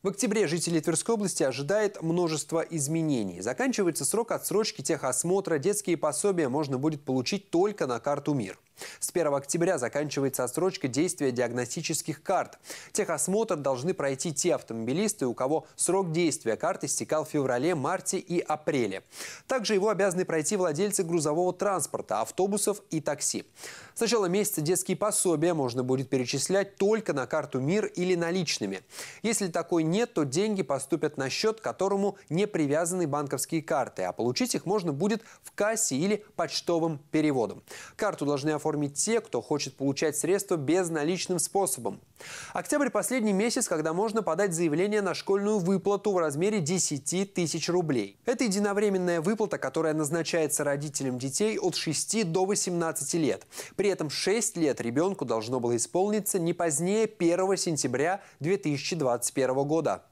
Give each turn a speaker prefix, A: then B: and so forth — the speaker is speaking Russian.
A: В октябре жителей Тверской области ожидает множество изменений. Заканчивается срок отсрочки техосмотра, детские пособия можно будет получить только на карту МИР. С 1 октября заканчивается отсрочка действия диагностических карт. Техосмотр должны пройти те автомобилисты, у кого срок действия карты истекал в феврале, марте и апреле. Также его обязаны пройти владельцы грузового транспорта, автобусов и такси. С начала месяца детские пособия можно будет перечислять только на карту МИР или наличными. Если такой нет, то деньги поступят на счет, к которому не привязаны банковские карты, а получить их можно будет в кассе или почтовым переводом. Карту должны оформить платформе те, кто хочет получать средства безналичным способом. Октябрь – последний месяц, когда можно подать заявление на школьную выплату в размере 10 тысяч рублей. Это единовременная выплата, которая назначается родителям детей от 6 до 18 лет. При этом 6 лет ребенку должно было исполниться не позднее 1 сентября 2021 года.